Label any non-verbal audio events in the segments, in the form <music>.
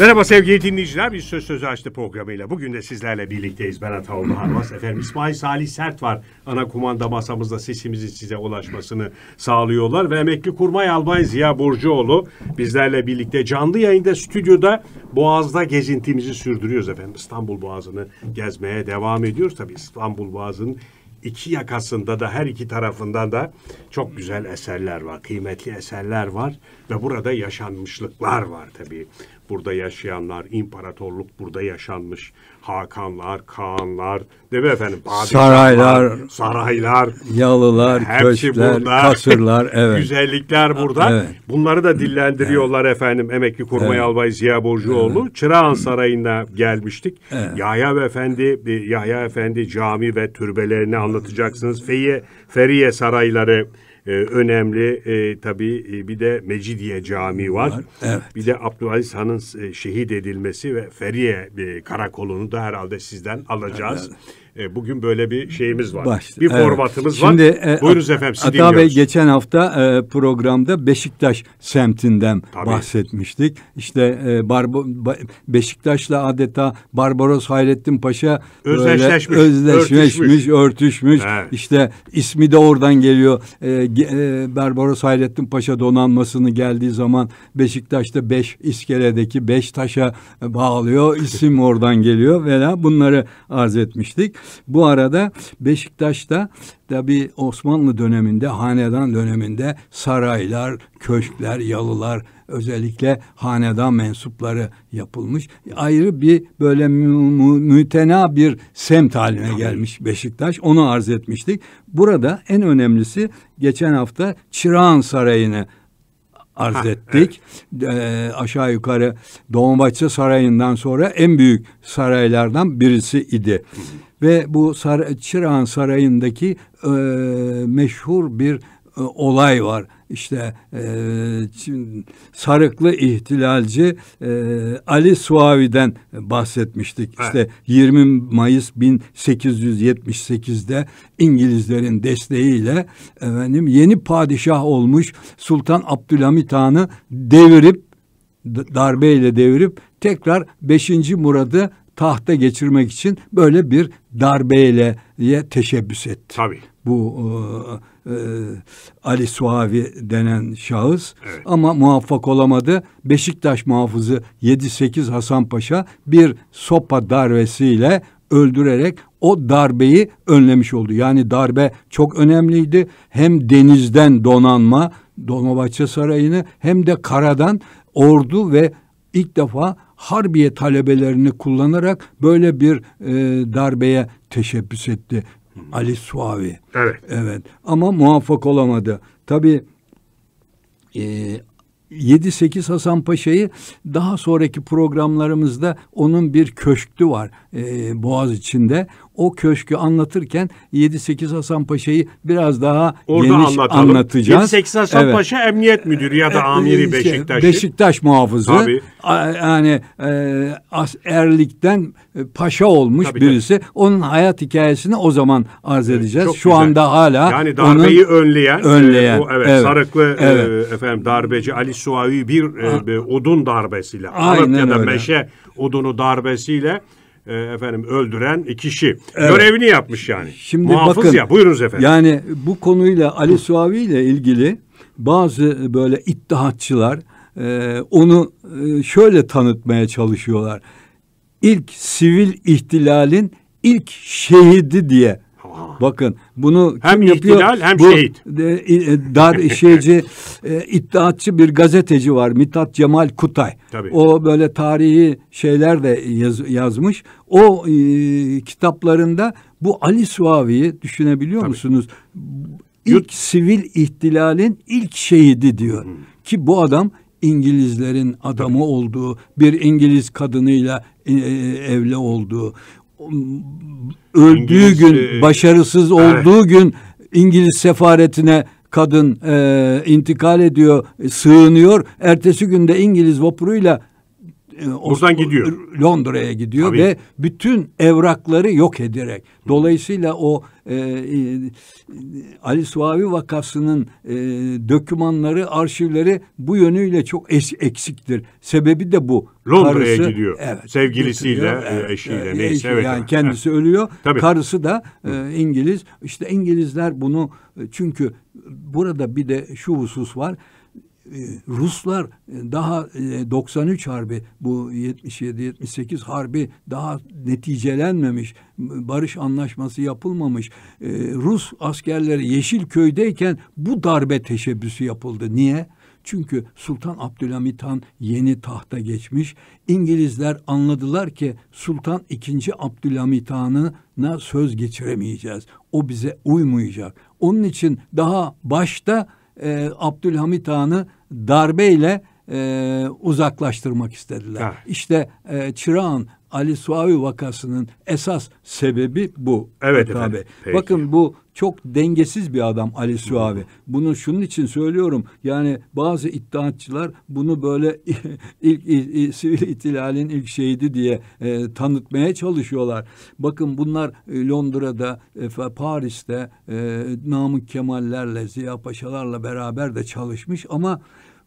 Merhaba sevgili dinleyiciler. Bir Söz Sözü Açtı programıyla. Bugün de sizlerle birlikteyiz. Ben Ataoğlu Harmas. Efendim İsmail Salih Sert var. Ana kumanda masamızda sesimizin size ulaşmasını sağlıyorlar. Ve emekli kurmay albay Ziya Burcuoğlu bizlerle birlikte canlı yayında stüdyoda Boğaz'da gezintimizi sürdürüyoruz efendim. İstanbul Boğazı'nı gezmeye devam ediyoruz. Tabii İstanbul Boğazı'nın iki yakasında da her iki tarafından da çok güzel eserler var, kıymetli eserler var ve burada yaşanmışlıklar var tabii burada yaşayanlar, imparatorluk burada yaşanmış. Hakanlar, Kaanlar, değil mi efendim? Saraylar, saraylar, yalılar, hepsi köşkler, burada. kasırlar, <laughs> evet. Güzellikler burada. Evet. Bunları da dillendiriyorlar evet. efendim emekli kurmay evet. albay Ziya Borcuoğlu. Evet. Çırağan Sarayı'na gelmiştik. Evet. Yahya Efendi, Yahya Efendi cami ve türbelerini anlatacaksınız. Feriye, Feriye sarayları ee, önemli e, tabii e, bir de Mecidiye Camii var. var evet. Bir de Abdülaziz Han'ın e, şehit edilmesi ve Feriye e, Karakolu'nu da herhalde sizden alacağız. Evet, evet. E, bugün böyle bir şeyimiz var. Baş, bir formatımız evet. var. Şimdi, var. E, Buyurunuz efendim sizi dinliyoruz. Bey geçen hafta e, programda Beşiktaş semtinden Tabii. bahsetmiştik. İşte e, Barbo, ba, Beşiktaş'la adeta Barbaros Hayrettin Paşa özdeşleşmiş, özdeşleşmiş, örtüşmüş. örtüşmüş. Evet. İşte ismi de oradan geliyor. E, e, Barbaros Hayrettin Paşa donanmasını geldiği zaman Beşiktaş'ta beş iskeledeki beş taşa bağlıyor. İsim oradan geliyor ve bunları arz etmiştik. Bu arada Beşiktaş'ta tabi Osmanlı döneminde, hanedan döneminde saraylar, köşkler, yalılar özellikle hanedan mensupları yapılmış. Ayrı bir böyle mütena bir semt haline gelmiş Beşiktaş. Onu arz etmiştik. Burada en önemlisi geçen hafta Çırağan Sarayı'nı arz ha, ettik. Evet. E, aşağı yukarı Dolmabahçe Sarayı'ndan sonra en büyük saraylardan birisi idi ve bu Sar Çırağan Sarayı'ndaki e, meşhur bir e, olay var. İşte e, sarıklı ihtilalci e, Ali Suavi'den bahsetmiştik. Evet. İşte 20 Mayıs 1878'de İngilizlerin desteğiyle efendim yeni padişah olmuş Sultan Abdülhamit Han'ı devirip darbeyle devirip tekrar 5. Murad'ı tahta geçirmek için böyle bir darbeyle teşebbüs etti. Tabii. Bu e, e, Ali Suavi denen şahıs evet. ama muvaffak olamadı. Beşiktaş muhafızı 7-8 Hasan Paşa bir sopa darbesiyle öldürerek o darbeyi önlemiş oldu. Yani darbe çok önemliydi. Hem denizden donanma Dolmabahçe Sarayı'nı hem de karadan ordu ve ilk defa Harbiye talebelerini kullanarak böyle bir e, darbeye teşebbüs etti Ali Suavi. Evet. Evet ama muvaffak olamadı. Tabii e, 7-8 Hasan Paşa'yı daha sonraki programlarımızda onun bir köşkü var e, Boğaz içinde o köşkü anlatırken 7-8 Hasan Paşa'yı biraz daha Orada geniş anlatalım. anlatacağız. 7-8 Hasan evet. Paşa emniyet müdürü ya da e, amiri e, şey, Beşiktaş'ı. Beşiktaş muhafızı. Tabii. Yani e, erlikten e, paşa olmuş tabii, birisi. Tabii. Onun hayat hikayesini o zaman arz edeceğiz. Çok Şu güzel. anda hala yani darbeyi onun önleyen, önleyen. E, o, evet, evet sarıklı evet. E, efendim darbeci Ali Suavi bir e, odun darbesiyle Arap ya da öyle. meşe odunu darbesiyle e, efendim öldüren kişi. Evet. Görevini yapmış yani. Şimdi Muhafız bakın, ya. Buyurunuz efendim. Yani bu konuyla Ali Suavi ile ilgili bazı böyle iddiatçılar e, onu e, şöyle tanıtmaya çalışıyorlar. İlk sivil ihtilalin ilk şehidi diye Bakın bunu hem kim ihtilal yapıyor? hem Bu, şehit. E, e dar <laughs> şeyci e, iddiatçı bir gazeteci var Mithat Cemal Kutay. Tabii. O böyle tarihi şeyler de yaz, yazmış. O e, kitaplarında bu Ali Suavi'yi düşünebiliyor Tabii. musunuz? İlk Yurt... sivil ihtilalin ilk şehidi diyor. Hmm. Ki bu adam İngilizlerin adamı Tabii. olduğu, bir İngiliz kadınıyla e, e evli olduğu öldüğü İngiliz, gün, e, başarısız evet. olduğu gün İngiliz sefaretine kadın e, intikal ediyor, e, sığınıyor. Ertesi günde İngiliz vapuruyla e, Buradan o, gidiyor. Londra'ya gidiyor Tabii. ve bütün evrakları yok ederek. Dolayısıyla o e, e, Ali Suavi vakasının e, dokümanları, arşivleri bu yönüyle çok es, eksiktir. Sebebi de bu. Londra'ya Karısı, gidiyor. Evet, Sevgilisiyle, getiriyor. E, evet, eşiyle evet, neyse. Eşi, evet, yani kendisi evet. ölüyor. Tabii. Karısı da e, İngiliz. İşte İngilizler bunu çünkü burada bir de şu husus var ee, Ruslar e, daha 93 e, harbi bu 77-78 harbi daha neticelenmemiş. Barış anlaşması yapılmamış. Ee, Rus askerleri Yeşilköy'deyken bu darbe teşebbüsü yapıldı. Niye? Çünkü Sultan Abdülhamit Han yeni tahta geçmiş. İngilizler anladılar ki Sultan II. Abdülhamit Han'ına söz geçiremeyeceğiz. O bize uymayacak. Onun için daha başta e, Abdülhamit Han'ı darbeyle e, uzaklaştırmak istediler. Ha. İşte e, Çırağan Ali Suavi vakasının esas sebebi bu. Evet abi. Bakın bu çok dengesiz bir adam Ali Suavi. Bunu şunun için söylüyorum. Yani bazı iddiatçılar bunu böyle <laughs> ilk, sivil itilalin ilk şehidi diye e, tanıtmaya çalışıyorlar. Bakın bunlar e, Londra'da, e, Paris'te e, Namık Kemal'lerle, Ziya Paşalarla beraber de çalışmış ama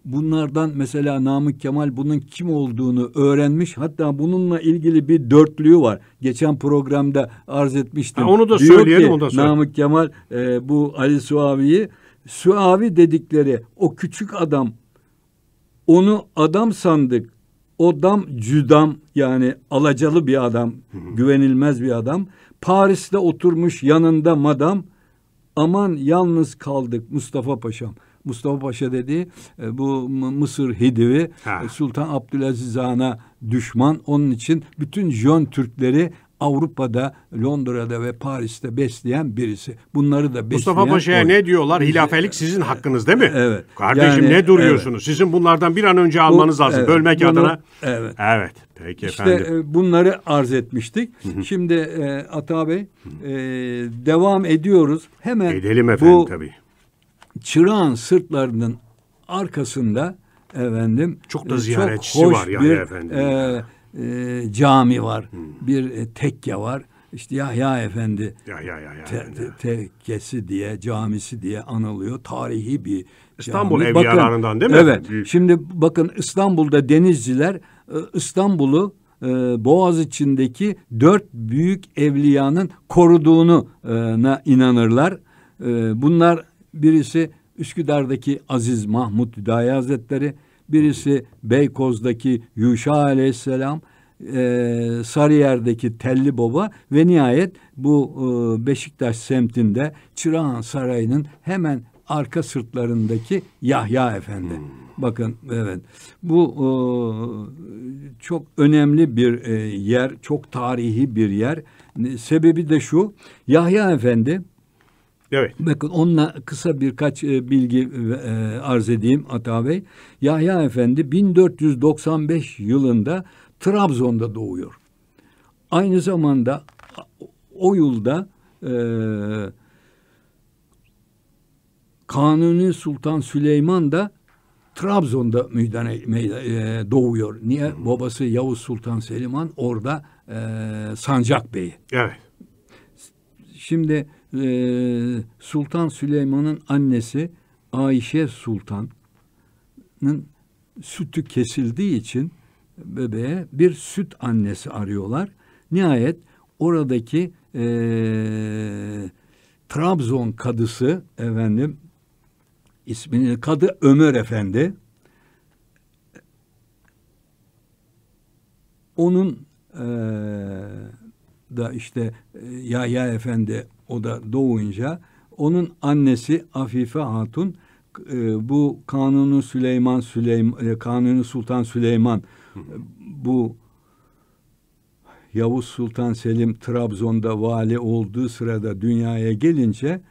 Bunlardan mesela Namık Kemal bunun kim olduğunu öğrenmiş. Hatta bununla ilgili bir dörtlüğü var. Geçen programda arz etmiştim. Ha, onu da Diyor söyleyelim. Ki, onu da söyle. Namık Kemal e, bu Ali Suavi'yi Suavi dedikleri o küçük adam onu adam sandık. O dam cüdam yani alacalı bir adam, hı hı. güvenilmez bir adam. Paris'te oturmuş yanında madam. Aman yalnız kaldık Mustafa Paşam. Mustafa Paşa dedi e, bu Mısır Hidivi ha. E, Sultan Abdülaziz Han'a düşman. Onun için bütün Jön Türkleri Avrupa'da, Londra'da ve Paris'te besleyen birisi. Bunları da besleyen... Mustafa Paşa'ya ne diyorlar? Hilafelik sizin hakkınız değil mi? Evet. Kardeşim yani, ne duruyorsunuz? Evet. Sizin bunlardan bir an önce almanız lazım. Evet, Bölmek bunu, adına. Evet. Evet. Peki efendim. E, bunları arz etmiştik. Şimdi e, Ata Bey e, devam ediyoruz. Hemen Edelim efendim bu, tabii çırağın sırtlarının arkasında efendim çok da e, ziyaretçi çok hoş var yani efendim. E, e, cami var, hmm. bir e, tekke var. İşte Yahya Efendi ya, ya, ya, ya, te, te, tekkesi diye, camisi diye anılıyor. Tarihi bir İstanbul cami. Evliyalarından değil mi? Evet. Büyük. Şimdi bakın İstanbul'da denizciler e, İstanbul'u e, Boğaz içindeki dört büyük evliyanın koruduğunu koruduğuna inanırlar. E, bunlar Birisi Üsküdar'daki Aziz Mahmut Hüdayi Hazretleri, birisi Beykoz'daki Yuşa Aleyhisselam, e, Sarıyer'deki Telli Baba ve nihayet bu e, Beşiktaş semtinde Çırağan Sarayı'nın hemen arka sırtlarındaki Yahya Efendi. Hmm. Bakın evet bu e, çok önemli bir e, yer, çok tarihi bir yer. Sebebi de şu Yahya Efendi Evet. Bakın onunla kısa birkaç e, bilgi e, e arz edeyim Ata Bey. Yahya Efendi 1495 yılında Trabzon'da doğuyor. Aynı zamanda o yılda e, Kanuni Sultan Süleyman da Trabzon'da meydana, e, doğuyor. Niye? Hmm. Babası Yavuz Sultan Selim'an orada e, Sancak Bey'i. Evet. Şimdi ee, Sultan Süleyman'ın annesi Ayşe Sultan'ın sütü kesildiği için bebeğe bir süt annesi arıyorlar. Nihayet oradaki e, Trabzon kadısı efendim ismini kadı Ömer Efendi onun e, da işte Yahya Efendi o da doğunca onun annesi Afife Hatun e, bu Kanuni Süleyman Süleyman e, Kanuni Sultan Süleyman e, bu Yavuz Sultan Selim Trabzon'da vali olduğu sırada dünyaya gelince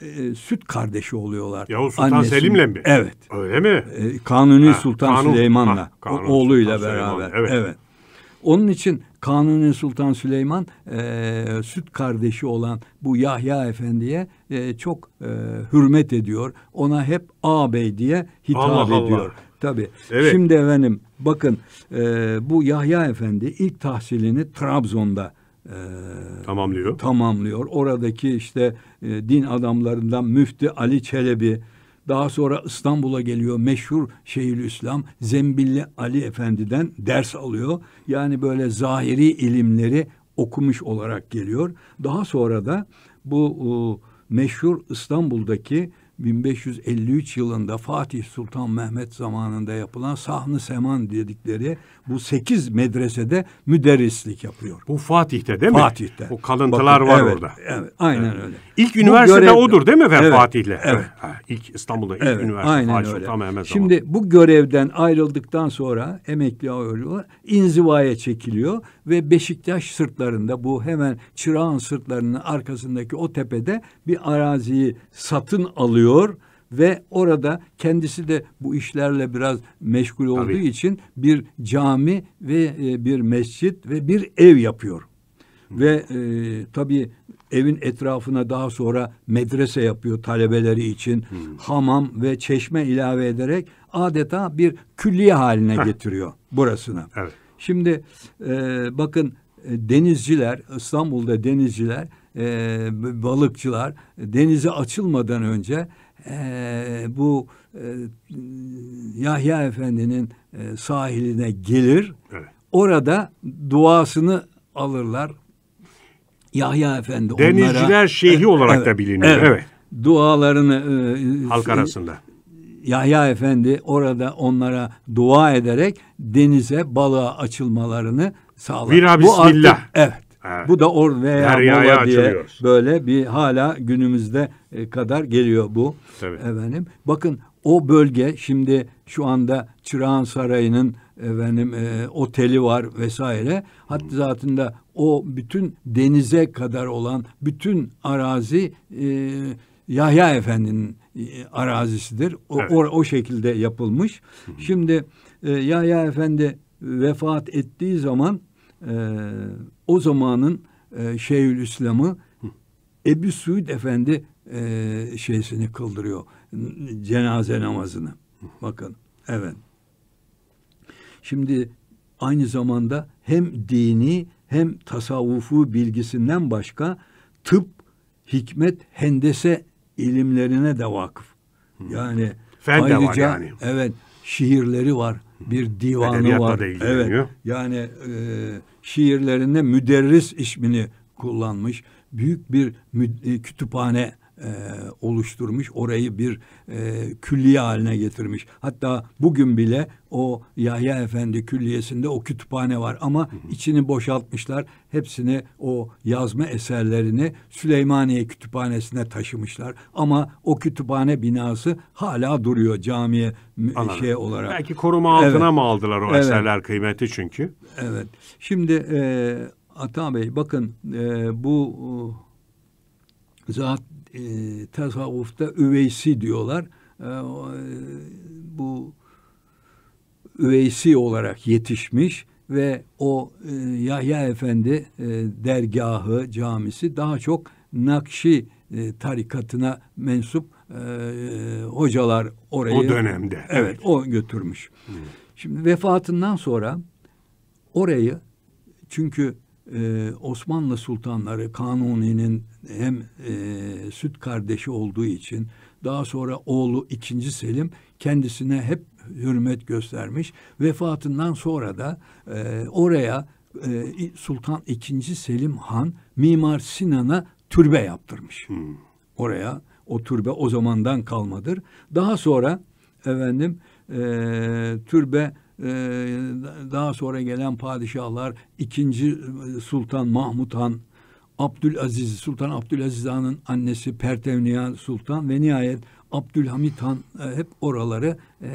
e, süt kardeşi oluyorlar. Yavuz Sultan Annesi, Selim'le mi? Evet. Öyle mi? E, Kanuni ha, Sultan kanun, Süleyman'la, ha, Kanuni oğluyla Sultan beraber. Süleyman, evet. evet. Onun için Kanuni Sultan Süleyman e, süt kardeşi olan bu Yahya Efendi'ye e, çok e, hürmet ediyor. Ona hep ağabey diye hitap Allah ediyor. Allah. Tabii. Evet. Şimdi efendim bakın e, bu Yahya Efendi ilk tahsilini Trabzon'da e, tamamlıyor. Tamamlıyor. Oradaki işte e, din adamlarından Müftü Ali Çelebi daha sonra İstanbul'a geliyor meşhur İslam Zembilli Ali Efendi'den ders alıyor. Yani böyle zahiri ilimleri okumuş olarak geliyor. Daha sonra da bu e, meşhur İstanbul'daki 1553 yılında Fatih Sultan Mehmet zamanında yapılan Sahn-ı Seman dedikleri bu sekiz medresede müderrislik yapıyor. Bu Fatih'te değil mi? Fatih'te. O kalıntılar Bakın, var evet, orada. Evet, aynen evet. öyle. İlk üniversite görev... odur değil mi efendim evet, Fatih'le? Evet. Ha, ilk İstanbul'da ilk evet, üniversite aynen Fatih öyle. Sultan Mehmet Şimdi zaman. bu görevden ayrıldıktan sonra emekli oluyorlar. İnzivaya çekiliyor ve Beşiktaş sırtlarında bu hemen Çırağan sırtlarının arkasındaki o tepede bir araziyi satın alıyor ve orada kendisi de bu işlerle biraz meşgul olduğu Tabii. için bir cami ve e, bir mescit ve bir ev yapıyor. Ve e, tabii evin etrafına daha sonra medrese yapıyor talebeleri için. Hı. Hamam ve çeşme ilave ederek adeta bir külliye haline getiriyor burasını. Evet. Şimdi e, bakın e, denizciler, İstanbul'da denizciler, e, balıkçılar e, denize açılmadan önce ee, bu e, Yahya Efendi'nin e, sahiline gelir. Evet. Orada duasını alırlar. Yahya Efendi Denizciler onlara... şeyhi olarak evet, da biliniyor. Evet. evet. Dualarını... E, Halk arasında. Yahya Efendi orada onlara dua ederek denize, balığa açılmalarını sağlar. Vira bismillah. Bu artık, evet. Evet. Bu da or veya mola diye böyle bir hala günümüzde e, kadar geliyor bu. Tabii. Efendim bakın o bölge şimdi şu anda Çırağan Sarayı'nın efendim e, oteli var vesaire. Hatta zatında o bütün denize kadar olan bütün arazi e, Yahya Efendi'nin e, arazisidir. O, evet. o, o şekilde yapılmış. Hı hı. Şimdi e, Yahya Efendi vefat ettiği zaman e, o zamanın e, Şeyhül İslam'ı Ebu Suud Efendi e, şeysini kıldırıyor. Cenaze namazını. Bakın. Evet. Şimdi aynı zamanda hem dini hem tasavvufu bilgisinden başka tıp, hikmet, hendese ilimlerine de vakıf. Yani Fen ayrıca de var yani. evet şiirleri var bir divanı Edebiyatla var. Da evet. Yani e, şiirlerinde müderris ismini kullanmış. Büyük bir mü, e, kütüphane e, oluşturmuş, orayı bir e, külliye haline getirmiş. Hatta bugün bile o Yahya Efendi külliyesinde o kütüphane var ama hı hı. içini boşaltmışlar. Hepsini o yazma eserlerini Süleymaniye Kütüphanesi'ne taşımışlar. Ama o kütüphane binası hala duruyor camiye e, Anladım. şey olarak. Belki koruma altına evet. mı aldılar o evet. eserler kıymeti çünkü. Evet. Şimdi e, Ata Bey bakın e, bu Zat e, tasavvufta üveysi diyorlar. E, e, bu üveysi olarak yetişmiş ve o e, Yahya Efendi e, dergahı, camisi daha çok Nakşi e, tarikatına mensup e, hocalar orayı... O dönemde. Evet, evet. o götürmüş. Hı. Hmm. Şimdi vefatından sonra orayı çünkü e, Osmanlı sultanları Kanuni'nin hem e, süt kardeşi olduğu için daha sonra oğlu 2. Selim kendisine hep hürmet göstermiş. Vefatından sonra da e, oraya e, Sultan 2. Selim Han Mimar Sinan'a türbe yaptırmış. Hmm. Oraya o türbe o zamandan kalmadır. Daha sonra efendim e, türbe ee, daha sonra gelen padişahlar ikinci e, Sultan Mahmut Han, Abdülaziz Sultan Abdülaziz Han'ın annesi Pertevniya Sultan ve nihayet Abdülhamit Han e, hep oraları e,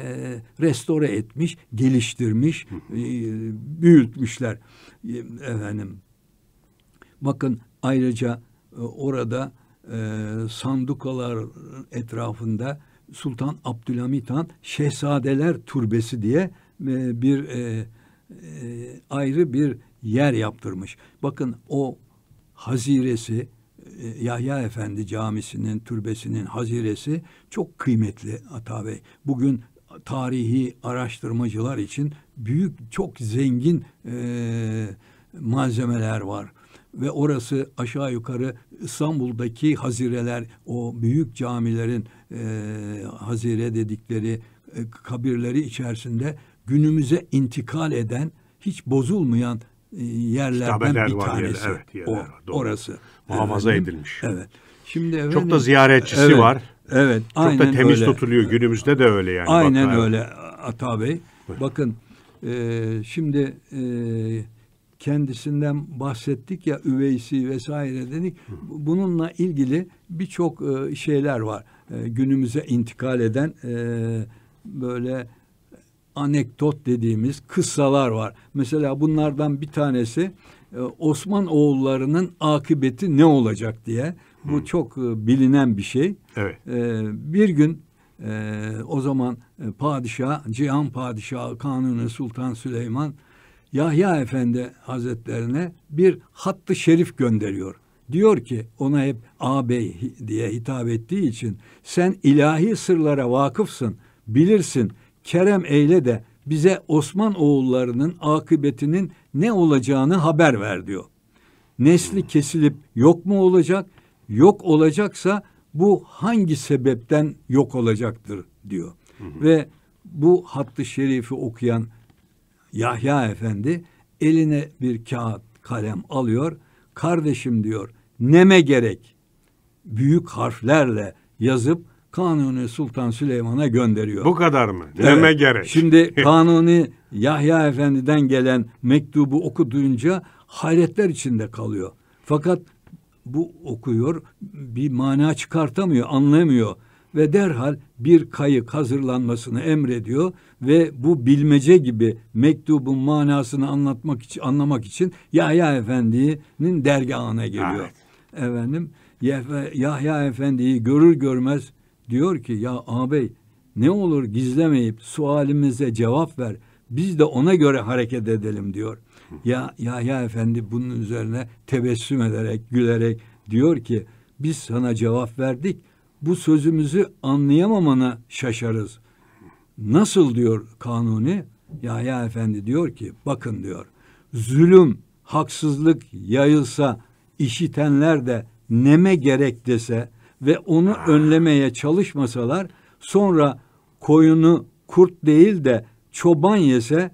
restore etmiş, geliştirmiş, büyütmüşler efendim. Bakın ayrıca orada sandukalar etrafında Sultan Abdülhamit Han Şehzadeler Türbesi diye e, bir e, e, ayrı bir yer yaptırmış. Bakın o haziresi e, Yahya Efendi Camisi'nin türbesinin haziresi çok kıymetli Ata Bey. Bugün tarihi araştırmacılar için büyük çok zengin e, malzemeler var ve orası aşağı yukarı İstanbul'daki hazireler o büyük camilerin e, hazire dedikleri e, kabirleri içerisinde günümüze intikal eden hiç bozulmayan e, yerlerden bir var, tanesi. Yerler, evet, yerler o, var, Orası. Muhafaza efendim, edilmiş. Evet. Şimdi efendim, çok da ziyaretçisi evet, var. Evet. Çok aynen da temiz öyle. tutuluyor. Günümüzde de öyle yani. Aynen Batman. öyle Ata Bey. Buyurun. Bakın e, şimdi e, kendisinden bahsettik ya üveysi vesaire dedik. Hı. Bununla ilgili birçok e, şeyler var. E, günümüze intikal eden e, böyle anekdot dediğimiz kıssalar var. Mesela bunlardan bir tanesi e, Osman oğullarının akıbeti ne olacak diye. Bu hmm. çok e, bilinen bir şey. Evet. E, bir gün o zaman padişah, Cihan Padişahı Kanuni Sultan Süleyman Yahya Efendi Hazretlerine bir hattı şerif gönderiyor. Diyor ki ona hep ağabey diye hitap ettiği için sen ilahi sırlara vakıfsın, bilirsin kerem eyle de bize Osman oğullarının akıbetinin ne olacağını haber ver diyor. Nesli kesilip yok mu olacak? Yok olacaksa bu hangi sebepten yok olacaktır diyor. Hı hı. Ve bu hattı şerifi okuyan Yahya Efendi eline bir kağıt kalem alıyor. Kardeşim diyor neme gerek büyük harflerle yazıp Kanuni Sultan Süleyman'a gönderiyor. Bu kadar mı? Evet. gerek? Şimdi <laughs> Kanuni Yahya Efendi'den gelen mektubu okuduğunca hayretler içinde kalıyor. Fakat bu okuyor bir mana çıkartamıyor, anlamıyor ve derhal bir kayık hazırlanmasını emrediyor ve bu bilmece gibi mektubun manasını anlatmak için anlamak için Yahya Efendi'nin dergahına geliyor. Evet. Efendim Yahya Efendi'yi görür görmez diyor ki ya ağabey ne olur gizlemeyip sualimize cevap ver. Biz de ona göre hareket edelim diyor. Ya ya ya efendi bunun üzerine tebessüm ederek gülerek diyor ki biz sana cevap verdik. Bu sözümüzü anlayamamana şaşarız. Nasıl diyor Kanuni? Ya ya efendi diyor ki bakın diyor. Zulüm, haksızlık yayılsa işitenler de neme gerek dese ve onu önlemeye çalışmasalar sonra koyunu kurt değil de çoban yese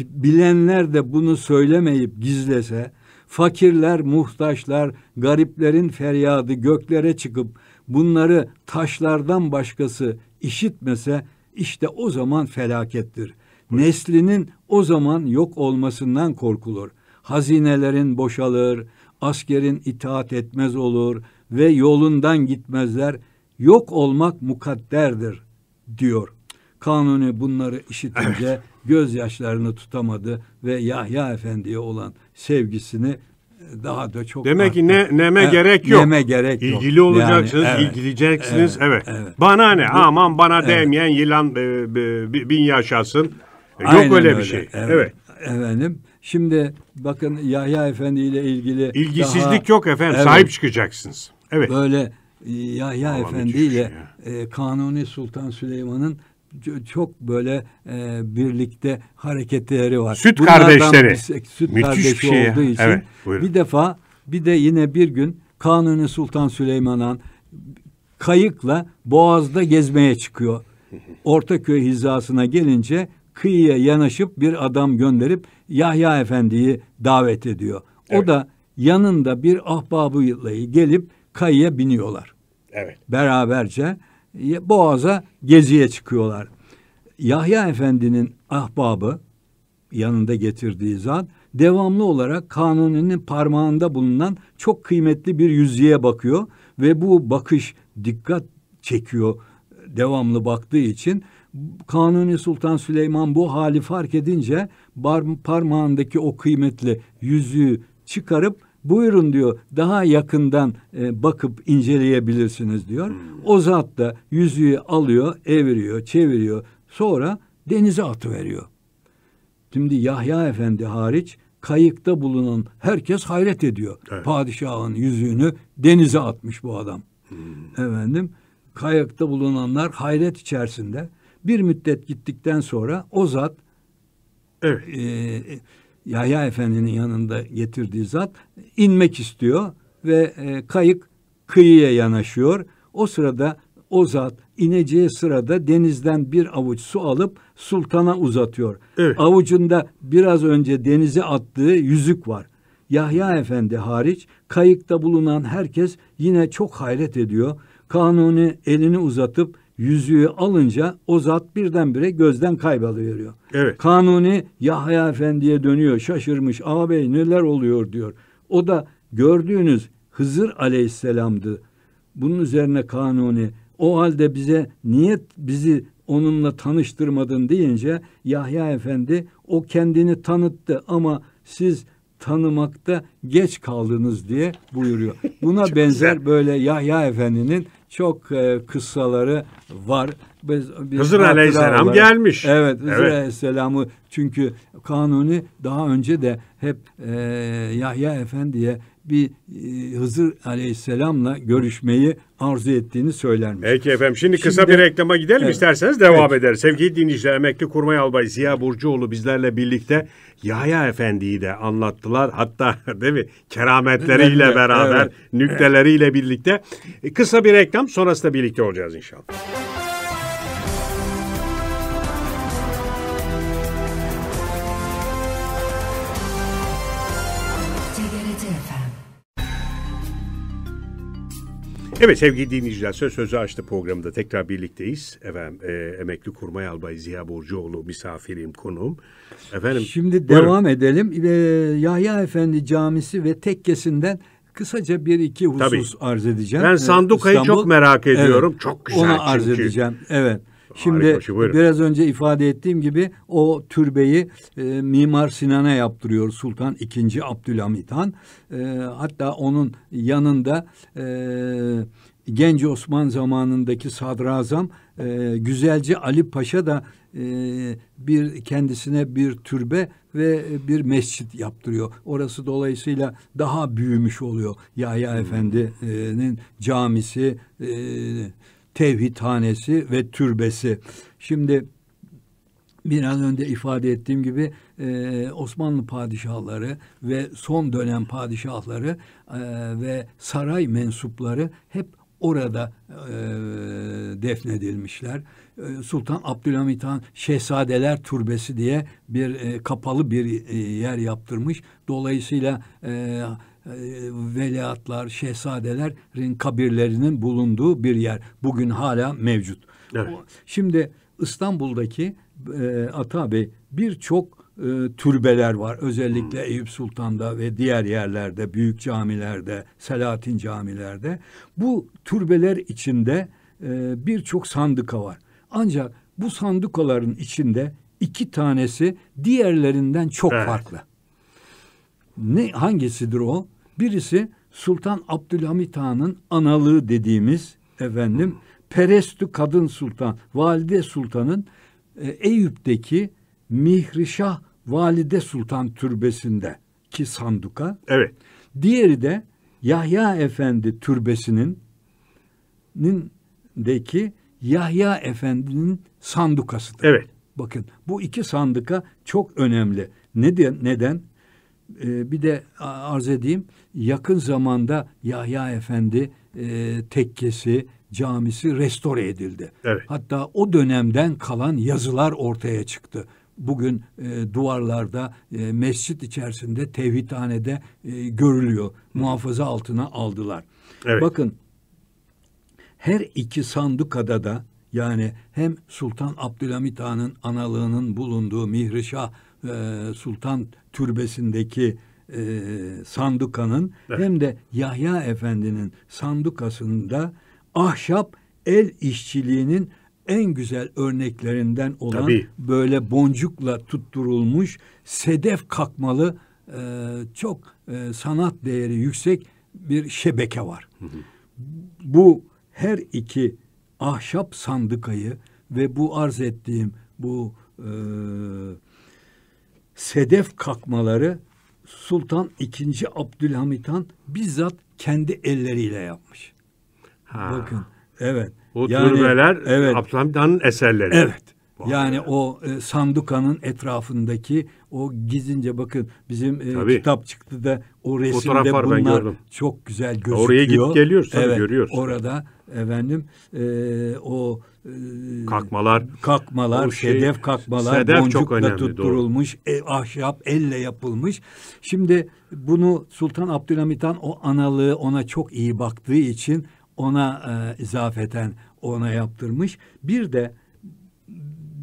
bilenler de bunu söylemeyip gizlese fakirler, muhtaçlar, gariplerin feryadı göklere çıkıp bunları taşlardan başkası işitmese işte o zaman felakettir. Neslinin o zaman yok olmasından korkulur. Hazinelerin boşalır, askerin itaat etmez olur, ve yolundan gitmezler. Yok olmak mukadderdir diyor. Kanuni bunları işitince evet. gözyaşlarını tutamadı ve Yahya Efendi'ye olan sevgisini e, daha da çok Demek arttı. ki ne neme e, gerek yok. Neme gerek yok. olacaksınız, yani, evet, ilgileyeceksiniz. Evet, evet. evet. Bana ne? Bu, Aman bana evet. değmeyen yılan e, b, bin yaşasın. E, Aynen yok öyle, öyle bir şey. Evet. evet. Efendim şimdi bakın Yahya Efendi ile ilgili ilgisizlik daha, yok efendim. Evet. Sahip çıkacaksınız. Evet. Böyle e, ya ya Aman Efendi ile şey e, Kanuni Sultan Süleyman'ın çok böyle e, birlikte hareketleri var. Süt Bunlardan kardeşleri. Bir, süt Müthiş kardeşi bir şey. olduğu için evet, bir defa bir de yine bir gün Kanuni Sultan Süleyman'ın kayıkla Boğaz'da gezmeye çıkıyor. Ortaköy hizasına gelince kıyıya yanaşıp bir adam gönderip Yahya Efendi'yi davet ediyor. Evet. O da yanında bir ahbabıyla gelip kayıya biniyorlar. Evet. Beraberce e, boğaza geziye çıkıyorlar. Yahya Efendi'nin ahbabı yanında getirdiği zat devamlı olarak kanuninin parmağında bulunan çok kıymetli bir yüzüğe bakıyor ve bu bakış dikkat çekiyor devamlı baktığı için Kanuni Sultan Süleyman bu hali fark edince parmağındaki o kıymetli yüzüğü çıkarıp Buyurun diyor daha yakından e, bakıp inceleyebilirsiniz diyor. Hmm. O zat da yüzüğü alıyor, eviriyor, çeviriyor. Sonra denize atıveriyor. Şimdi Yahya Efendi hariç kayıkta bulunan herkes hayret ediyor. Evet. Padişahın yüzüğünü denize atmış bu adam. Hmm. Efendim kayıkta bulunanlar hayret içerisinde. Bir müddet gittikten sonra o zat evet. E, Yahya Efendi'nin yanında getirdiği zat inmek istiyor ve e, kayık kıyıya yanaşıyor. O sırada o zat ineceği sırada denizden bir avuç su alıp sultana uzatıyor. Evet. Avucunda biraz önce denize attığı yüzük var. Yahya Efendi hariç kayıkta bulunan herkes yine çok hayret ediyor. Kanuni elini uzatıp yüzüğü alınca o zat birdenbire gözden kayboluyor. Evet. Kanuni Yahya Efendi'ye dönüyor şaşırmış ağabey neler oluyor diyor. O da gördüğünüz Hızır Aleyhisselam'dı. Bunun üzerine Kanuni o halde bize niyet bizi onunla tanıştırmadın deyince Yahya Efendi o kendini tanıttı ama siz tanımakta geç kaldınız diye buyuruyor. Buna <laughs> benzer böyle Yahya Efendi'nin çok e, kıssaları var. Biz, biz Hızır Aleyhisselam olarak, gelmiş. Evet Hızır evet. Aleyhisselam'ı çünkü Kanuni daha önce de hep e, Yahya Efendi'ye bir e, Hızır Aleyhisselam'la görüşmeyi arzu ettiğini söylermiş. Peki efendim şimdi, şimdi kısa bir reklama gidelim evet, isterseniz devam evet. eder. Sevgili dinleyiciler emekli kurmay albay Ziya Burcuoğlu bizlerle birlikte Yahya Efendi'yi de anlattılar. Hatta <laughs> değil mi kerametleriyle evet, beraber evet, nükteleriyle birlikte. E, kısa bir reklam sonrasında birlikte olacağız inşallah. Evet sevgili dinleyiciler Söz Sözü Açtı programda tekrar birlikteyiz. Efendim e, emekli kurmay albay Ziya Borcuoğlu misafirim konuğum. Efendim, Şimdi buyurun. devam edelim. E, Yahya Efendi Camisi ve tekkesinden kısaca bir iki husus Tabii. arz edeceğim. Ben Sanduka'yı İstanbul, çok merak ediyorum. Evet, çok güzel Ona çünkü. edeceğim. Evet. Şimdi Harika, biraz önce ifade ettiğim gibi o türbeyi e, Mimar Sinan'a yaptırıyor Sultan II. Abdülhamit Han. E, hatta onun yanında e, Genç Osman zamanındaki sadrazam e, güzelce Ali Paşa da e, bir kendisine bir türbe ve bir mescit yaptırıyor. Orası dolayısıyla daha büyümüş oluyor. Yahya hmm. Efendi'nin camisi, e, tevhidhanesi ve türbesi. Şimdi biraz önce ifade ettiğim gibi e, Osmanlı padişahları ve son dönem padişahları e, ve saray mensupları hep orada e, defnedilmişler. E, Sultan Abdülhamit Han Şehzadeler Türbesi diye bir e, kapalı bir e, yer yaptırmış. Dolayısıyla e, e, veliahtlar, şehzadelerin kabirlerinin bulunduğu bir yer. Bugün hala mevcut. Evet. Şimdi İstanbul'daki e, Ata Bey birçok e, türbeler var. Özellikle hmm. Eyüp Sultan'da ve diğer yerlerde, büyük camilerde, Selahattin camilerde. Bu türbeler içinde e, birçok sandıka var. Ancak bu sandukaların içinde iki tanesi diğerlerinden çok evet. farklı ne hangisidir o? Birisi Sultan Abdülhamit Han'ın analığı dediğimiz efendim Perestü Kadın Sultan, Valide Sultan'ın e, Eyüp'teki Mihrişah Valide Sultan türbesinde ki sanduka. Evet. Diğeri de Yahya Efendi türbesinin deki Yahya Efendi'nin sandukasıdır. Evet. Bakın bu iki sandıka çok önemli. Neden? Neden? E, bir de arz edeyim yakın zamanda Yahya Efendi e, tekkesi camisi restore edildi. Evet. Hatta o dönemden kalan yazılar ortaya çıktı. Bugün e, duvarlarda e, mescit içerisinde tevhidhanede e, görülüyor. Hı. Muhafaza altına aldılar. Evet. Bakın her iki sandukada da yani hem Sultan Abdülhamit Han'ın analığının bulunduğu Mihrişah e, Sultan türbesindeki e, sandukanın evet. hem de Yahya Efendi'nin sandukasında ahşap el işçiliğinin en güzel örneklerinden olan Tabii. böyle boncukla tutturulmuş sedef kakmalı e, çok e, sanat değeri yüksek bir şebeke var. Hı hı. Bu her iki ahşap sandıkayı ve bu arz ettiğim bu e, sedef kakmaları Sultan II. Abdülhamit Han bizzat kendi elleriyle yapmış. Ha. Bakın evet. O yani, türbeler evet, Abdülhamit Han'ın eserleri. Evet. yani o e, sandukanın etrafındaki o gizince bakın bizim e, kitap çıktı da o resimde bunlar çok güzel gözüküyor. Oraya git geliyoruz tabii evet, görüyoruz. Orada efendim e, o e, kalkmalar kalkmalar o şey, hedef kalkmalar sedef boncukla çok önemli, tutturulmuş doğru. e, ahşap elle yapılmış. Şimdi bunu Sultan Abdülhamit Han o analığı ona çok iyi baktığı için ona e, izafeten ona yaptırmış. Bir de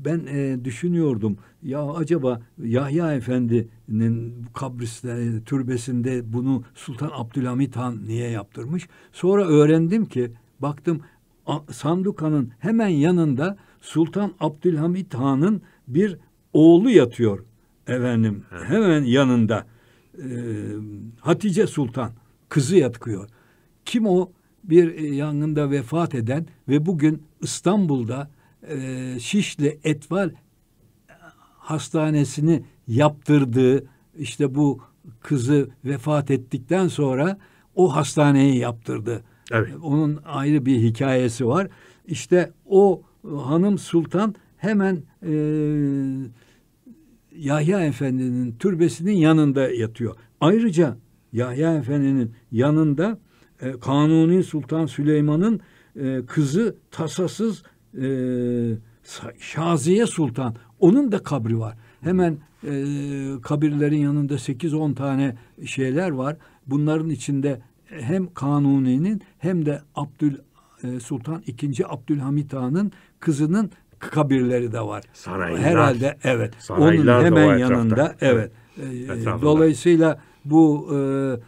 ben e, düşünüyordum ya acaba Yahya Efendi'nin kabriste türbesinde bunu Sultan Abdülhamit Han niye yaptırmış? Sonra öğrendim ki Baktım Sanduka'nın hemen yanında Sultan Abdülhamit Han'ın bir oğlu yatıyor efendim hemen yanında e, Hatice Sultan kızı yatıyor Kim o? Bir e, yangında vefat eden ve bugün İstanbul'da e, Şişli Etval Hastanesini yaptırdığı işte bu kızı vefat ettikten sonra o hastaneyi yaptırdı. Evet. Onun ayrı bir hikayesi var. İşte o e, hanım sultan hemen e, Yahya Efendi'nin türbesinin yanında yatıyor. Ayrıca Yahya Efendi'nin yanında e, Kanuni Sultan Süleyman'ın e, kızı tasasız e, Şaziye Sultan onun da kabri var. Hemen e, kabirlerin yanında 8-10 tane şeyler var. Bunların içinde hem Kanuni'nin hem de Abdül e, Sultan II. Abdülhamit Han'ın kızının kabirleri de var. Saraylar. Herhalde evet. Saraylar Onun hemen yanında evet. E, Etrafında. Dolayısıyla bu e,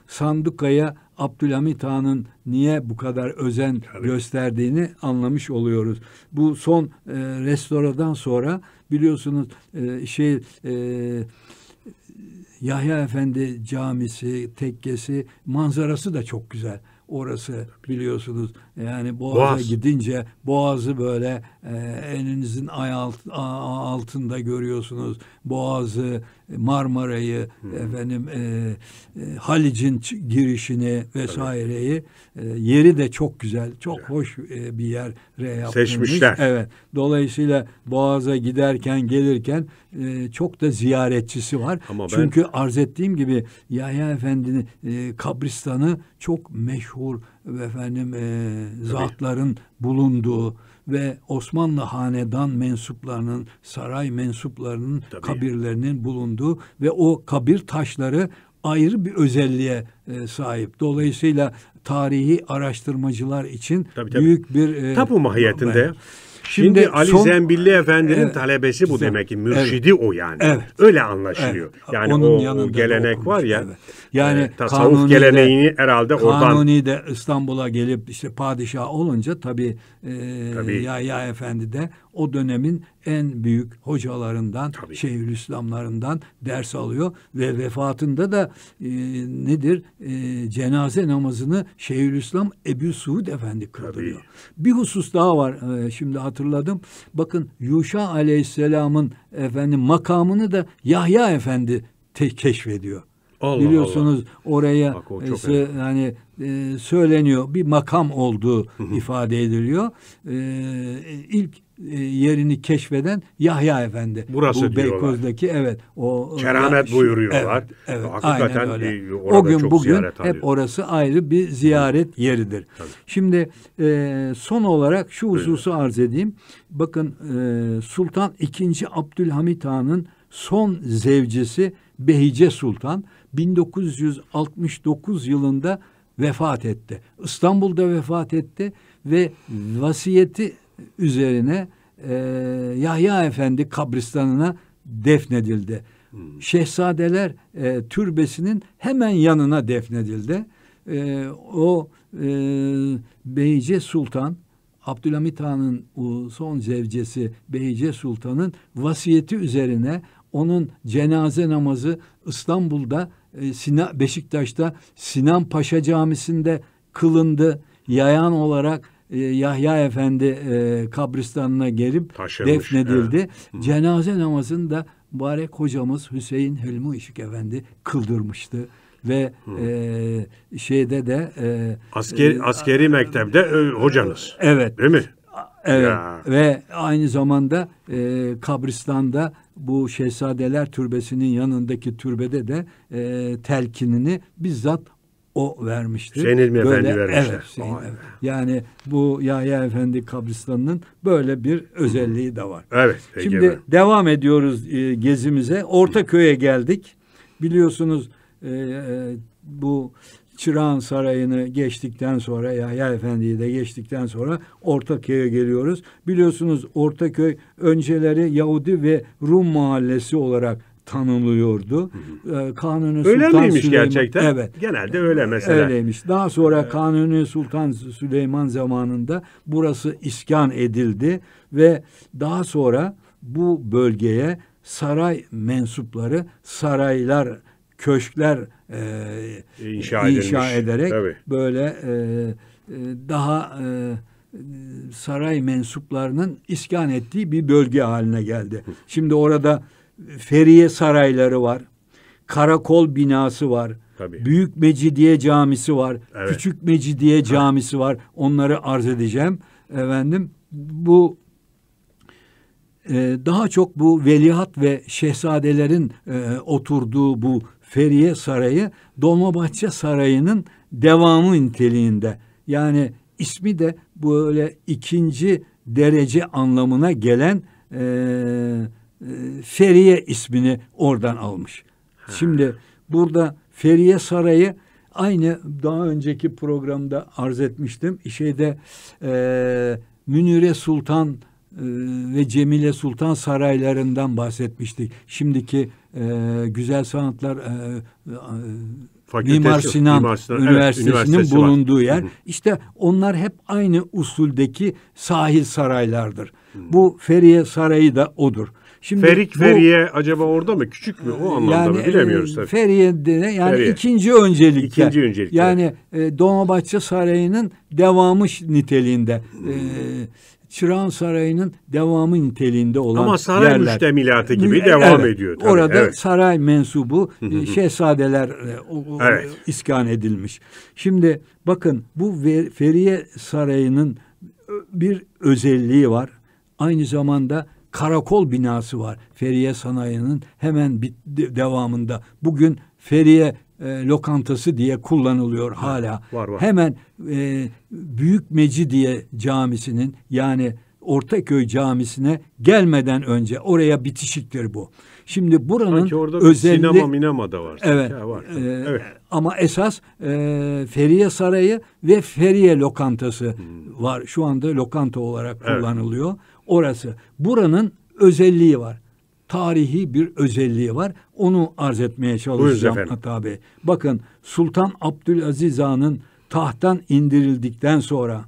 sandukaya Abdülhamit Han'ın niye bu kadar özen Tabii. gösterdiğini anlamış oluyoruz. Bu son e, restoradan sonra biliyorsunuz e, şey e, Yahya Efendi camisi, tekkesi, manzarası da çok güzel. Orası biliyorsunuz yani Boğaz'a Boğaz. gidince Boğaz'ı böyle e, elinizin ay alt, altında görüyorsunuz. Boğaz'ı, Marmara'yı, hmm. efendim e, e, Halic'in girişini vesaireyi. E, yeri de çok güzel, çok güzel. hoş e, bir yer yapılmış. Seçmişler. Evet. Dolayısıyla Boğaz'a giderken, gelirken e, çok da ziyaretçisi var. Ama Çünkü ben... arz ettiğim gibi Yahya Efendi'nin e, kabristanı çok meşhur efendim e, zatların bulunduğu ve Osmanlı hanedan mensuplarının, saray mensuplarının Tabii. kabirlerinin bulunduğu ve o kabir taşları ayrı bir özelliğe e, sahip. Dolayısıyla tarihi araştırmacılar için tabii, tabii. büyük bir e, tapu mahiyetinde. Şimdi, Şimdi Ali son, Zembilli Efendi'nin evet, talebesi bu güzel, demek ki mürşidi evet, o yani. Evet, Öyle anlaşılıyor. Evet, yani Onun o, o gelenek var ya. Evet. Yani e, ee, tasavvuf kanuni geleneğini de, herhalde oradan. Kanuni de İstanbul'a gelip işte padişah olunca tabii, e, tabii. Yahya Efendi de o dönemin en büyük hocalarından, tabii. Şeyhülislamlarından ders alıyor ve vefatında da e, nedir? E, cenaze namazını Şeyhülislam Ebu Suud Efendi kıldırıyor. Tabii. Bir husus daha var e, şimdi hatırladım. Bakın Yuşa Aleyhisselam'ın efendim makamını da Yahya Efendi te- keşfediyor. Allah biliyorsunuz Allah. oraya Bak, ise, yani e, söyleniyor bir makam olduğu ifade ediliyor. E, ilk e, yerini keşfeden Yahya Efendi. Burası Bu Beykoz'daki evet o keramet yani, buyuruyorlar. Evet, evet hakikaten öyle. orada o gün çok bugün hep orası ayrı bir ziyaret Tabii. yeridir. Tabii. Şimdi e, son olarak şu hususu arz edeyim. Bakın e, Sultan II. Abdülhamit Han'ın son zevcisi Behice Sultan 1969 yılında vefat etti. İstanbul'da vefat etti ve vasiyeti üzerine e, Yahya Efendi kabristanına defnedildi. Hmm. Şehzadeler e, türbesinin hemen yanına defnedildi. E, o e, Beyce Sultan, Abdülhamit Han'ın son zevcesi Beyce Sultan'ın vasiyeti üzerine onun cenaze namazı İstanbul'da e, Sina, Beşiktaş'ta Sinan Paşa Camisi'nde kılındı. Yayan olarak e, Yahya Efendi e, kabristanına gelip Taşırmış, defnedildi. Evet. Cenaze namazını da mübarek hocamız Hüseyin Hilmi Işık Efendi kıldırmıştı ve Hı. e, şeyde de e, e askeri askeri e, mektepte e, hocanız. Evet. Değil mi? Evet ya. ve aynı zamanda e, kabristanda bu Şehzadeler Türbesi'nin yanındaki türbede de e, telkinini bizzat o vermiştir. Hüseyin böyle, Efendi vermişler. Evet, Hüseyin, evet. Yani bu Yahya Efendi kabristanının böyle bir özelliği de var. Evet. Peki Şimdi efendim. devam ediyoruz e, gezimize. Ortaköy'e geldik. Biliyorsunuz e, e, bu Çırağan Sarayı'nı geçtikten sonra Yahya Efendi'yi de geçtikten sonra Ortaköy'e geliyoruz. Biliyorsunuz Ortaköy önceleri Yahudi ve Rum mahallesi olarak tanımlıyordu. Ee, Kanuni öyle Sultan miymiş Süleyman, gerçekten? Evet. Genelde öyle mesela. Öyleymiş. Daha sonra Kanuni Sultan Süleyman zamanında burası iskan edildi ve daha sonra bu bölgeye saray mensupları saraylar, köşkler e, inşa, inşa ederek Tabii. böyle e, e, daha e, saray mensuplarının iskan ettiği bir bölge haline geldi. <laughs> Şimdi orada Feriye sarayları var. Karakol binası var. Tabii. Büyük Mecidiye Camisi var. Evet. Küçük Mecidiye Camisi var. Onları arz edeceğim. Efendim bu e, daha çok bu velihat ve şehzadelerin e, oturduğu bu Feriye Sarayı Dolmabahçe Sarayı'nın devamı niteliğinde. Yani ismi de böyle ikinci derece anlamına gelen e, e, Feriye ismini oradan almış. Şimdi burada Feriye Sarayı aynı daha önceki programda arz etmiştim. Şeyde e, Münire Sultan ee, ve Cemile Sultan saraylarından bahsetmiştik. Şimdiki e, Güzel Sanatlar e, e Mimar Sinan Mimar Sinan Üniversitesi'nin evet, üniversitesi bulunduğu var. yer. Hı İşte onlar hep aynı usuldeki sahil saraylardır. Hı. Bu Feriye Sarayı da odur. Şimdi Ferik bu, Feriye acaba orada mı küçük mü o anlamda yani, mı e, bilemiyoruz tabii. Feriye de yani Feriye. ikinci öncelik. İkinci öncelikte. Yani e, Dolmabahçe Sarayı'nın devamı niteliğinde. E, Çırağan Sarayı'nın devamı niteliğinde olan Ama saray yerler. müştemilatı gibi devam evet, ediyor. Tabii, orada evet. saray mensubu e, şehzadeler e, evet. iskan edilmiş. Şimdi bakın bu Feriye Sarayı'nın e, bir özelliği var. Aynı zamanda karakol binası var. Feriye Sanayi'nin hemen devamında. Bugün Feriye e, lokantası diye kullanılıyor hala. Var, var. Hemen e, Büyük Mecidiye Camisi'nin yani Ortaköy Camisi'ne gelmeden önce oraya bitişiktir bu. Şimdi buranın Sanki orada özelliği sinema minema da var. Evet. Ya var. E, evet. Ama esas e, Feriye Sarayı ve Feriye Lokantası hmm. var. Şu anda lokanta olarak kullanılıyor. Evet. Orası. Buranın özelliği var tarihi bir özelliği var. Onu arz etmeye çalışacağım Hata Bey. Bakın Sultan Abdülaziz Han'ın tahttan indirildikten sonra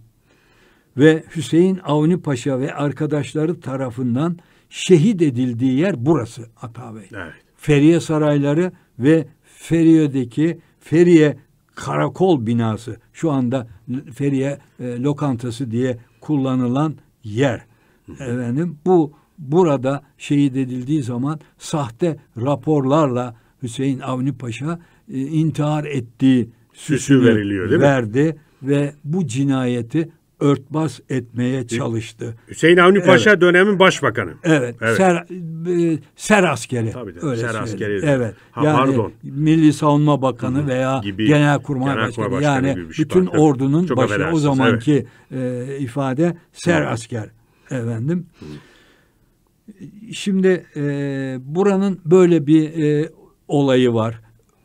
ve Hüseyin Avni Paşa ve arkadaşları tarafından şehit edildiği yer burası Hata Bey. Evet. Feriye sarayları ve Feriye'deki Feriye karakol binası şu anda Feriye e, lokantası diye kullanılan yer. Efendim bu burada şehit edildiği zaman sahte raporlarla Hüseyin Avni Paşa e, intihar ettiği süsü veriliyor değil verdi mi? ve bu cinayeti örtbas etmeye e, çalıştı. Hüseyin Avni evet. Paşa dönemin başbakanı. Evet. evet. Ser, e, ser askeri. Tabii de, öyle ser askeri. Evet. Ha, yani pardon. Milli Savunma Bakanı Hı-hı. veya gibi, Genelkurmay Genel Başkanı, Başkanı yani gibi şey bütün var. ordunun Çok başı o zamanki evet. e, ifade ser evet. asker efendim. Hı. Şimdi e, buranın böyle bir e, olayı var.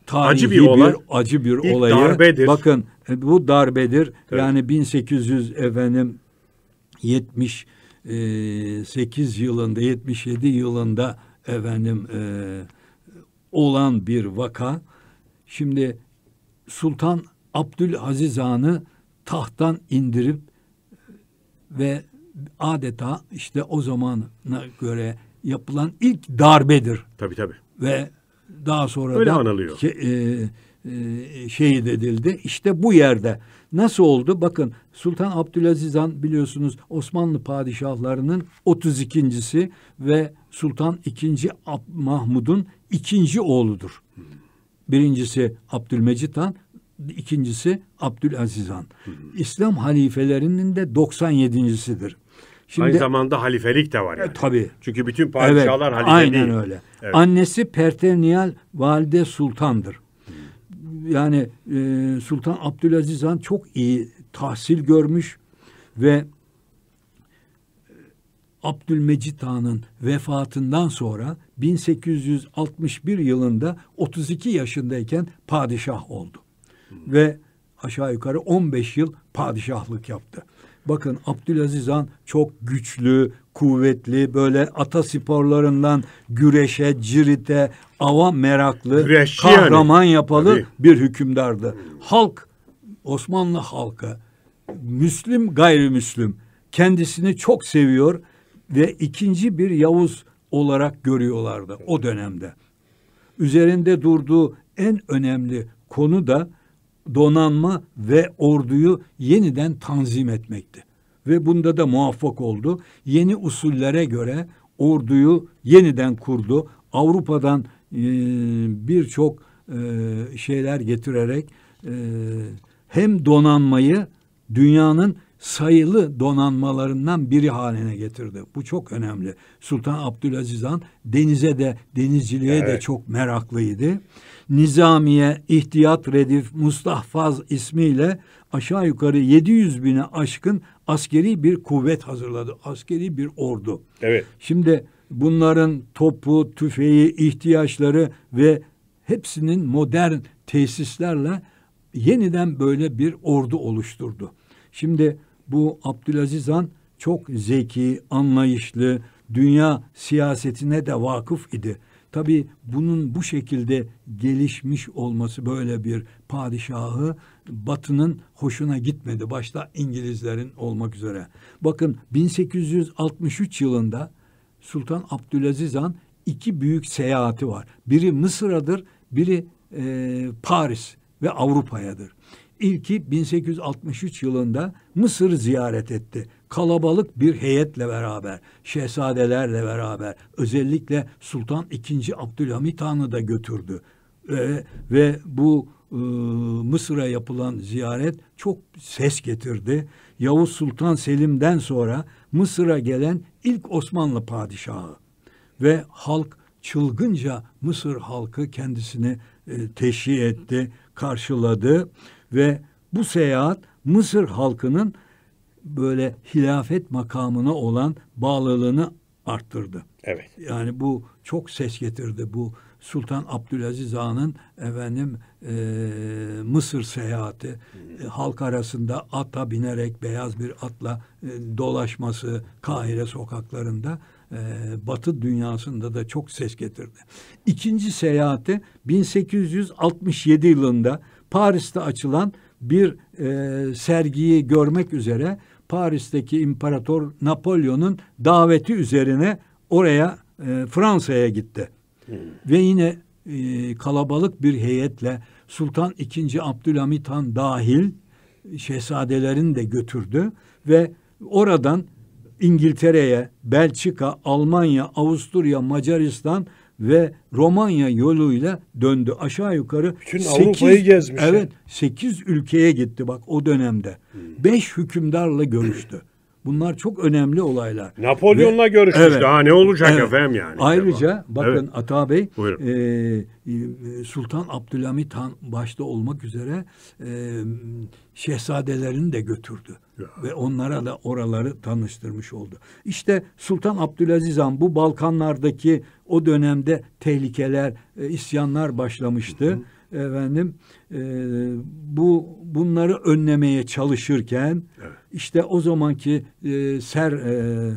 Tarihi acı bir, bir olay. acı bir İlk olayı. Darbedir. Bakın e, bu darbedir. Evet. Yani 1800 efendim 70 e, yılında 77 yılında efendim e, olan bir vaka. Şimdi Sultan Abdülaziz Han'ı tahttan indirip ve adeta işte o zamana göre yapılan ilk darbedir. Tabii tabii. Ve daha sonra Öyle da anılıyor. Ke, şey, e, şehit edildi. İşte bu yerde. Nasıl oldu? Bakın Sultan Abdülaziz Han biliyorsunuz Osmanlı padişahlarının 32.si ve Sultan 2. Mahmud'un ikinci oğludur. Birincisi Abdülmecit Han, ikincisi Abdülaziz Han. İslam halifelerinin de 97.sidir. Şimdi, Aynı zamanda halifelik de var e, yani. E, tabii. Çünkü bütün padişahlar evet, halife aynen değil. Aynen öyle. Evet. Annesi Perterniyal Valide Sultan'dır. Yani e, Sultan Abdülaziz Han çok iyi tahsil görmüş ve e, Abdülmecit Han'ın vefatından sonra 1861 yılında 32 yaşındayken padişah oldu. Hı. Hmm. Ve aşağı yukarı 15 yıl padişahlık yaptı. Bakın Abdülaziz Han çok güçlü, kuvvetli, böyle ata sporlarından güreşe, cirite, ava meraklı, Güreşçi kahraman yani. yapalı Tabii. bir hükümdardı. Halk, Osmanlı halkı, Müslüm, gayrimüslim kendisini çok seviyor ve ikinci bir Yavuz olarak görüyorlardı o dönemde. Üzerinde durduğu en önemli konu da donanma ve orduyu yeniden tanzim etmekti. Ve bunda da muvaffak oldu. Yeni usullere göre orduyu yeniden kurdu. Avrupa'dan e, birçok e, şeyler getirerek e, hem donanmayı dünyanın sayılı donanmalarından biri haline getirdi. Bu çok önemli. Sultan Abdülaziz Han denize de denizciliğe evet. de çok meraklıydı. Nizamiye, İhtiyat Redif, Mustahfaz ismiyle aşağı yukarı 700 bine aşkın askeri bir kuvvet hazırladı. Askeri bir ordu. Evet. Şimdi bunların topu, tüfeği, ihtiyaçları ve hepsinin modern tesislerle yeniden böyle bir ordu oluşturdu. Şimdi bu Abdülaziz Han çok zeki, anlayışlı, dünya siyasetine de vakıf idi. Tabi bunun bu şekilde gelişmiş olması böyle bir padişahı Batı'nın hoşuna gitmedi. Başta İngilizlerin olmak üzere. Bakın 1863 yılında Sultan Abdülaziz Han iki büyük seyahati var. Biri Mısır'adır, biri e, Paris ve Avrupa'yadır. İlki 1863 yılında Mısır ziyaret etti kalabalık bir heyetle beraber, şehzadelerle beraber, özellikle Sultan II. Abdülhamit Han'ı da götürdü. Ee, ve bu e, Mısır'a yapılan ziyaret çok ses getirdi. Yavuz Sultan Selim'den sonra Mısır'a gelen ilk Osmanlı padişahı ve halk çılgınca Mısır halkı kendisini e, teşhi etti, karşıladı ve bu seyahat Mısır halkının böyle hilafet makamına olan bağlılığını arttırdı. Evet. Yani bu çok ses getirdi bu Sultan Abdülaziz Han'ın efendim e, Mısır seyahati, e, halk arasında ata binerek beyaz bir atla e, dolaşması Kahire sokaklarında e, Batı dünyasında da çok ses getirdi. İkinci seyahati 1867 yılında Paris'te açılan bir e, sergiyi görmek üzere Paris'teki İmparator Napolyon'un daveti üzerine oraya e, Fransa'ya gitti. Hmm. Ve yine e, kalabalık bir heyetle Sultan II. Abdülhamit Han dahil e, şehzadelerini de götürdü ve oradan İngiltere'ye, Belçika, Almanya, Avusturya, Macaristan ve Romanya yoluyla döndü aşağı yukarı. Bütün 8, Avrupa'yı gezmiş. Evet sekiz ülkeye gitti bak o dönemde. Hmm. Beş hükümdarla görüştü. Bunlar çok önemli olaylar. Napolyon'la Ve, görüşmüş. Evet, Daha ne olacak evet. efendim yani? Ayrıca devam. bakın evet. Ata Bey e, e, Sultan Abdülhamit Han başta olmak üzere e, şehzadelerini de götürdü. Ya. Ve onlara da oraları tanıştırmış oldu. İşte Sultan Abdülaziz Han bu Balkanlardaki o dönemde tehlikeler, e, isyanlar başlamıştı. Hı hı efendim e, bu bunları önlemeye çalışırken evet. işte o zamanki e, ser e,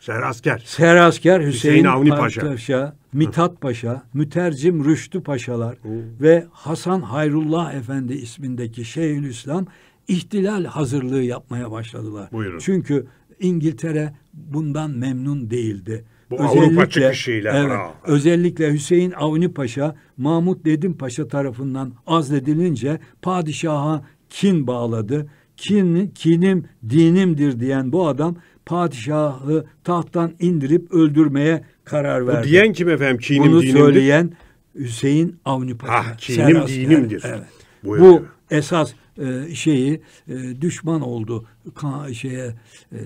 ser asker ser asker Hüseyin, Hüseyin Avni Paşa, Paşa Mithat Paşa, Mütercim Rüştü Paşalar Oo. ve Hasan Hayrullah Efendi ismindeki Şeyhülislam ihtilal hazırlığı yapmaya başladılar. Buyurun. Çünkü İngiltere bundan memnun değildi. Bu özellikle, Avrupa çıkışıyla. Evet, özellikle Hüseyin Avni Paşa, Mahmut Dedim Paşa tarafından azledilince padişaha kin bağladı. Kin, kinim dinimdir diyen bu adam padişahı tahttan indirip öldürmeye karar verdi. Bu diyen kim efendim? Kinim Bunu söyleyen Hüseyin Avni Paşa. Ah, kinim dinimdir. Evet. Bu, Bu esas e, şeyi e, düşman oldu ka, şeye e,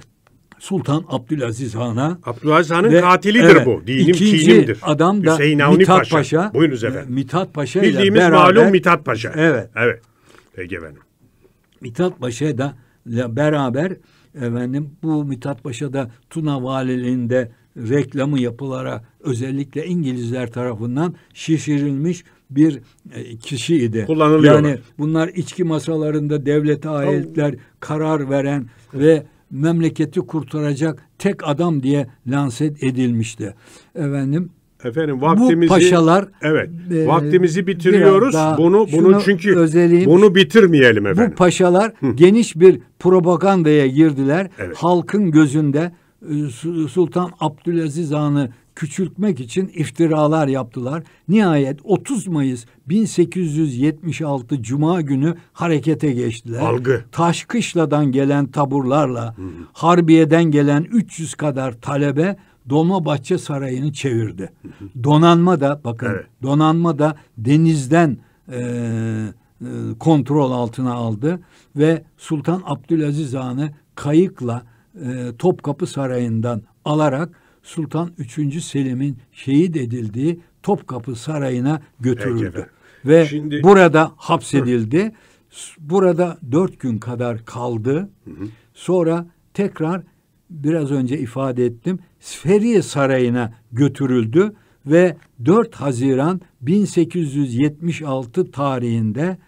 Sultan Abdülaziz Han'a. Abdülaziz Han'ın ve, katilidir evet, bu. Dinim kinimdir. adam da Hüseyin Avni e, Mithat Paşa. Paşa. Buyurunuz efendim. E, Mithat Paşa Bildiğimiz beraber, malum Mithat Paşa. Evet. Evet. Peki efendim. Mithat Paşa da beraber efendim bu Mithat Paşa da Tuna valiliğinde reklamı yapılara özellikle İngilizler tarafından şişirilmiş bir e, kişiydi. Kullanılıyor. Yani bunlar içki masalarında devlete aitler karar veren ve memleketi kurtaracak tek adam diye lanset edilmişti. Efendim Efendim vaktimizi bu paşalar evet e, vaktimizi bitiriyoruz. Daha, bunu bunu çünkü bunu bitirmeyelim efendim. Bu paşalar Hı. geniş bir propagandaya girdiler. Evet. Halkın gözünde Sultan Abdülaziz Han'ı küçültmek için iftiralar yaptılar. Nihayet 30 Mayıs 1876 Cuma günü harekete geçtiler. Algı. Taşkışla'dan gelen taburlarla Hı. Harbiye'den gelen 300 kadar talebe Dolmabahçe Sarayı'nı çevirdi. Hı Donanma da bakın evet. donanma da denizden e, e, kontrol altına aldı ve Sultan Abdülaziz Han'ı kayıkla e, Topkapı Sarayı'ndan alarak Sultan 3. Selim'in şehit edildiği Topkapı Sarayı'na götürüldü. Peki Ve Şimdi... burada hapsedildi. Burada dört gün kadar kaldı. Hı hı. Sonra tekrar biraz önce ifade ettim. Sferiye Sarayı'na götürüldü ve 4 Haziran 1876 tarihinde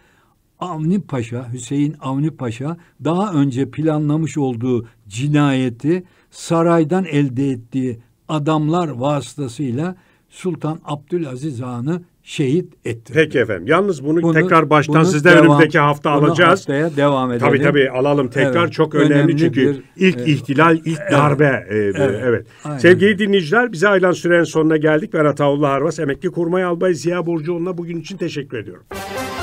Avni Paşa, Hüseyin Avni Paşa daha önce planlamış olduğu cinayeti saraydan elde ettiği adamlar vasıtasıyla Sultan Abdülaziz Han'ı şehit etti. Peki efendim. Yalnız bunu, bunu tekrar baştan bunu sizden devam, önümüzdeki hafta alacağız. Haftaya devam edelim. Tabii tabii alalım tekrar. Evet, Çok önemli, önemli çünkü bir, ilk e, ihtilal, ilk evet, darbe. E, evet. evet. Sevgili dinleyiciler bize ayrılan sürenin sonuna geldik. Ben Ataullah Arvas, emekli kurmay albay Ziya Burcuoğlu'na bugün için teşekkür ediyorum.